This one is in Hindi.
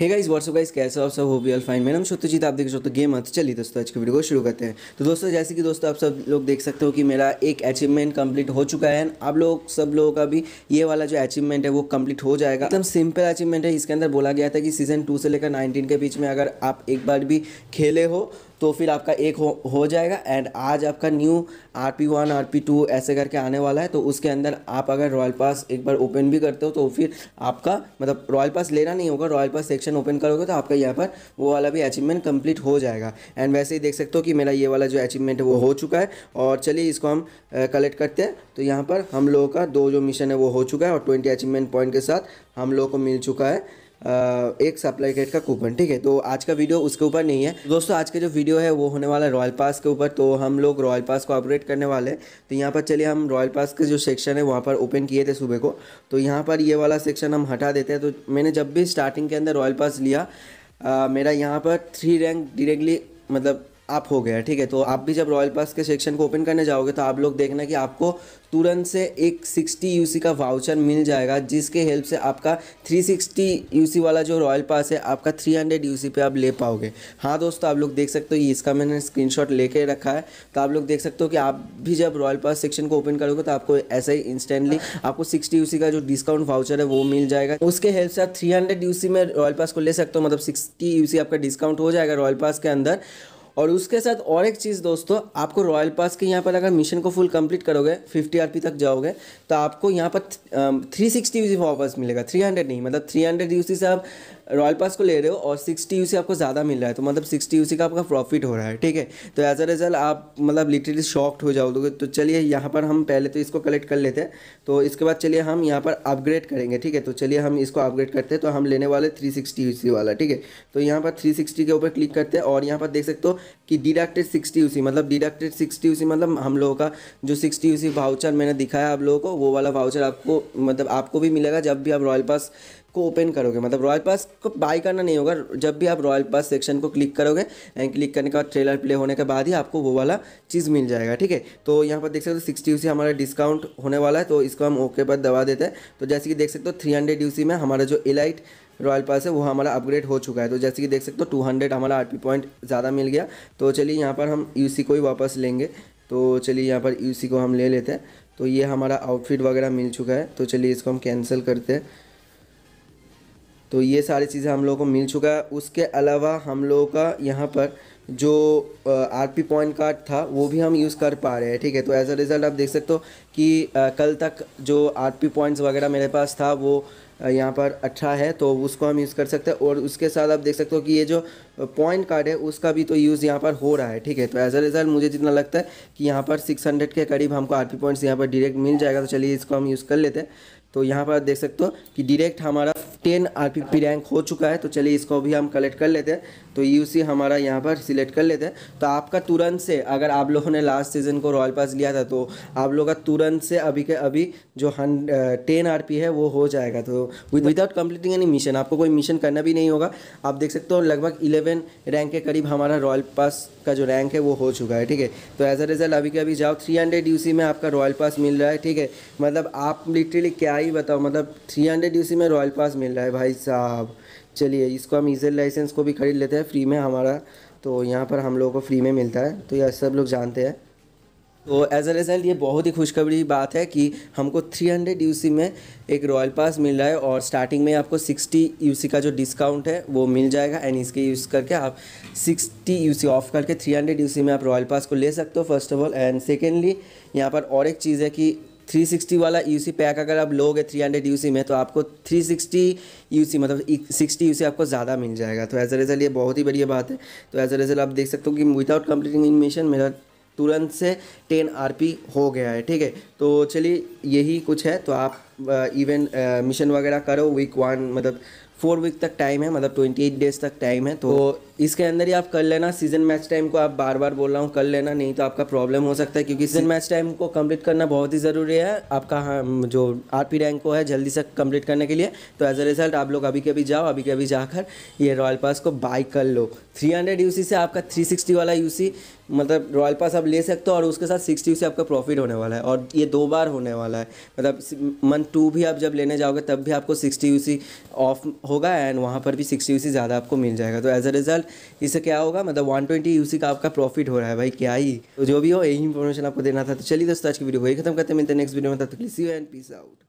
हे गाइस व्हाट्सअप गाइस कैसे आप सब हो भी फाइन मैं नाम सत्यजीत आप देख सकते हो गेम आते चलिए दोस्तों आज की वीडियो को शुरू करते हैं तो दोस्तों जैसे कि दोस्तों आप सब लोग देख सकते हो कि मेरा एक अचीवमेंट कंप्लीट हो चुका है आप लोग सब लोगों का भी ये वाला जो अचीवमेंट है वो कम्प्लीट हो जाएगा एकदम सिंपल अचीवमेंट है इसके अंदर बोला गया था कि सीजन टू से लेकर नाइनटीन के बीच में अगर आप एक बार भी खेले हो तो फिर आपका एक हो हो जाएगा एंड आज आपका new R P one R P two ऐसे करके आने वाला है तो उसके अंदर आप अगर रॉयल पास एक बार ओपन भी करते हो तो फिर आपका मतलब रॉयल पास लेना नहीं होगा रॉयल पास सेक्शन ओपन करोगे तो आपका यहाँ पर वो वाला भी अचीवमेंट कंप्लीट हो जाएगा एंड वैसे ही देख सकते हो कि मेरा ये वाला जो अचीवमेंट है वो हो चुका है और चलिए इसको हम कलेक्ट करते हैं तो यहाँ पर हम लोगों का दो जो मिशन है वो हो चुका है और ट्वेंटी अचीवमेंट पॉइंट के साथ हम लोगों को मिल चुका है एक सप्लाई किट का कूपन ठीक है तो आज का वीडियो उसके ऊपर नहीं है दोस्तों आज का जो वीडियो है वो होने वाला है रॉयल पास के ऊपर तो हम लोग रॉयल पास को ऑपरेट करने वाले हैं तो यहाँ पर चलिए हम रॉयल पास के जो सेक्शन है वहाँ पर ओपन किए थे सुबह को तो यहाँ पर ये वाला सेक्शन हम हटा देते हैं तो मैंने जब भी स्टार्टिंग के अंदर रॉयल पास लिया आ, मेरा यहाँ पर थ्री रैंक डिरेक्टली मतलब आप हो गया ठीक है तो आप भी जब रॉयल पास के सेक्शन को ओपन करने जाओगे तो आप लोग देखना कि आपको तुरंत से एक 60 यूसी का वाउचर मिल जाएगा जिसके हेल्प से आपका 360 यूसी वाला जो रॉयल पास है आपका 300 यूसी पे आप ले पाओगे हाँ दोस्तों आप लोग देख सकते हो इसका मैंने स्क्रीनशॉट लेके रखा है तो आप लोग देख सकते हो कि आप भी जब रॉयल पास सेक्शन को ओपन करोगे तो आपको ऐसे ही इंस्टेंटली आपको सिक्सटी यू का जो डिस्काउंट वाउचर है वो मिल जाएगा उसके हेल्प से आप थ्री हंड्रेड में रॉयल पास को ले सकते हो मतलब सिक्सटी यू आपका डिस्काउंट हो जाएगा रॉयल पास के अंदर और उसके साथ और एक चीज़ दोस्तों आपको रॉयल पास के यहाँ पर अगर मिशन को फुल कंप्लीट करोगे फिफ्टी आर तक जाओगे तो आपको यहाँ पर थ्री सिक्सटी यूसी ऑफर्स मिलेगा थ्री हंड्रेड नहीं मतलब थ्री हंड्रेड यूसी से आप रॉयल पास को ले रहे हो और सिक्सटी यू आपको ज़्यादा मिल रहा है तो मतलब सिक्सटी यू का आपका प्रॉफिट हो रहा है ठीक है तो एज अ रिजल्ट आप मतलब लिटरली शॉक्ड हो जाओगे तो चलिए यहाँ पर हम पहले तो इसको कलेक्ट कर लेते हैं तो इसके बाद चलिए हम यहाँ पर अपग्रेड करेंगे ठीक है तो चलिए हम इसको अपग्रेड करते हैं तो हम लेने वाले थ्री सिक्सटी वाला ठीक है तो यहाँ पर थ्री सिक्सटी के ऊपर क्लिक करते हैं और यहाँ पर देख सकते हो कि डिडक्टेड सिक्सटी यू मतलब डिडक्टेड सिक्सटी यू मतलब हम लोगों का जो सिक्सटी यू वाउचर मैंने दिखाया आप लोगों को वो वाला वाउचर आपको मतलब आपको भी मिलेगा जब भी आप रॉयल पास को ओपन करोगे मतलब रॉयल पास को बाई करना नहीं होगा जब भी आप रॉयल पास सेक्शन को क्लिक करोगे एंड क्लिक करने के बाद ट्रेलर प्ले होने के बाद ही आपको वो वाला चीज़ मिल जाएगा ठीक है तो यहाँ पर देख सकते हो सिक्सटी यू हमारा डिस्काउंट होने वाला है तो इसको हम ओके पर दबा देते हैं तो जैसे कि देख सकते हो थ्री हंड्रेड यू में हमारा जो एलाइट रॉयल पास है वो हमारा अपग्रेड हो चुका है तो जैसे कि देख सकते हो 200 हमारा आर पॉइंट ज़्यादा मिल गया तो चलिए यहाँ पर हम यूसी को ही वापस लेंगे तो चलिए यहाँ पर यूसी को हम ले लेते हैं तो ये हमारा आउटफिट वगैरह मिल चुका है तो चलिए इसको हम कैंसिल करते हैं तो ये सारी चीज़ें हम लोगों को मिल चुका है उसके अलावा हम लोगों का यहाँ पर जो आर पी पॉइंट कार्ड था वो भी हम यूज़ कर पा रहे हैं ठीक है तो एज अ रिज़ल्ट आप देख सकते हो कि कल तक जो आर पी पॉइंट्स वगैरह मेरे पास था वो यहाँ पर अच्छा है तो उसको हम यूज़ कर सकते हैं और उसके साथ आप देख सकते हो कि ये जो पॉइंट कार्ड है उसका भी तो यूज़ यहाँ पर हो रहा है ठीक है तो एज अ रिज़ल्ट मुझे जितना लगता है कि यहाँ पर 600 के करीब हमको आर पी पॉइंट्स यहाँ पर डायरेक्ट मिल जाएगा तो चलिए इसको हम यूज़ कर लेते हैं तो यहाँ पर देख सकते हो कि डायरेक्ट हमारा ten R P P rank हो चुका है तो चलिए इसको भी हम कलेक्ट कर लेते हैं तो यू सी हमारा यहाँ पर सिलेक्ट कर लेते हैं तो आपका तुरंत से अगर आप लोगों ने लास्ट सीज़न को रॉयल पास लिया था तो आप लोग का तुरंत वन से अभी के अभी जो हन टेन आर है वो हो जाएगा तो विदाउट कम्प्लीटिंग एनी मिशन आपको कोई मिशन करना भी नहीं होगा आप देख सकते हो लगभग इलेवन रैंक के करीब हमारा रॉयल पास का जो रैंक है वो हो चुका है ठीक है तो एज अ रिजल्ट अभी के अभी जाओ थ्री हंड्रेड यू में आपका रॉयल पास मिल रहा है ठीक है मतलब आप लिटरली क्या ही बताओ मतलब थ्री हंड्रेड यू में रॉयल पास मिल रहा है भाई साहब चलिए इसको हम ईजल लाइसेंस को भी ख़रीद लेते हैं फ्री में हमारा तो यहाँ पर हम लोगों को फ्री में मिलता है तो यह सब लोग जानते हैं तो एज अ रिज़ल्ट ये बहुत ही खुशखबरी बात है कि हमको 300 हंड्रेड में एक रॉयल पास मिल रहा है और स्टार्टिंग में आपको 60 यूसी का जो डिस्काउंट है वो मिल जाएगा एंड इसके यूज़ करके आप 60 यूसी ऑफ करके 300 हंड्रेड में आप रॉयल पास को ले सकते हो first of all and secondly यहाँ पर और एक चीज़ है कि 360 वाला यूसी पैक अगर आप लोगे 300 हंड्रेड में तो आपको 360 यूसी मतलब 60 यूसी आपको ज़्यादा मिल जाएगा तो एज अ रिज़ल्ट ये बहुत ही बढ़िया बात है तो एज अ रिज़ल्ट आप देख सकते हो कि विदाउट कंप्लीटिंग इन मेरा तुरंत से टेन पी हो गया है ठीक है तो चलिए यही कुछ है तो आप इवेंट मिशन वगैरह करो वीक वन मतलब फोर वीक तक टाइम है मतलब ट्वेंटी एट डेज तक टाइम है तो, इसके अंदर ही आप कर लेना सीजन मैच टाइम को आप बार बार बोल रहा हूँ कर लेना नहीं तो आपका प्रॉब्लम हो सकता है क्योंकि सीजन मैच टाइम को कंप्लीट करना बहुत ही ज़रूरी है आपका हाँ जो आर पी रैंक को है जल्दी से कंप्लीट करने के लिए तो एज अ रिजल्ट आप लोग अभी के अभी जाओ अभी के अभी जाकर ये रॉयल पास को बाई कर लो थ्री हंड्रेड यू सी से आपका थ्री सिक्सटी वाला यू सी मतलब रॉयल पास आप ले सकते हो और उसके साथ सिक्सटी यू सी आपका प्रॉफिट होने वाला है और ये दो बार होने वाला है मतलब मंथ टू भी आप जब लेने जाओगे तब भी आपको सिक्सटी यू सी ऑफ होगा एंड वहाँ पर भी सिक्सटी यू ज़्यादा आपको मिल जाएगा तो एज अ रिजल्ट इससे क्या होगा मतलब वन ट्वेंटी यू का आपका प्रॉफिट हो रहा है भाई क्या ही तो जो भी हो यही इन्फॉर्मेशन आपको देना था तो चलिए दोस्तों आज की वीडियो वही खत्म करते हैं मिलते हैं नेक्स्ट वीडियो में तब तक see you and peace out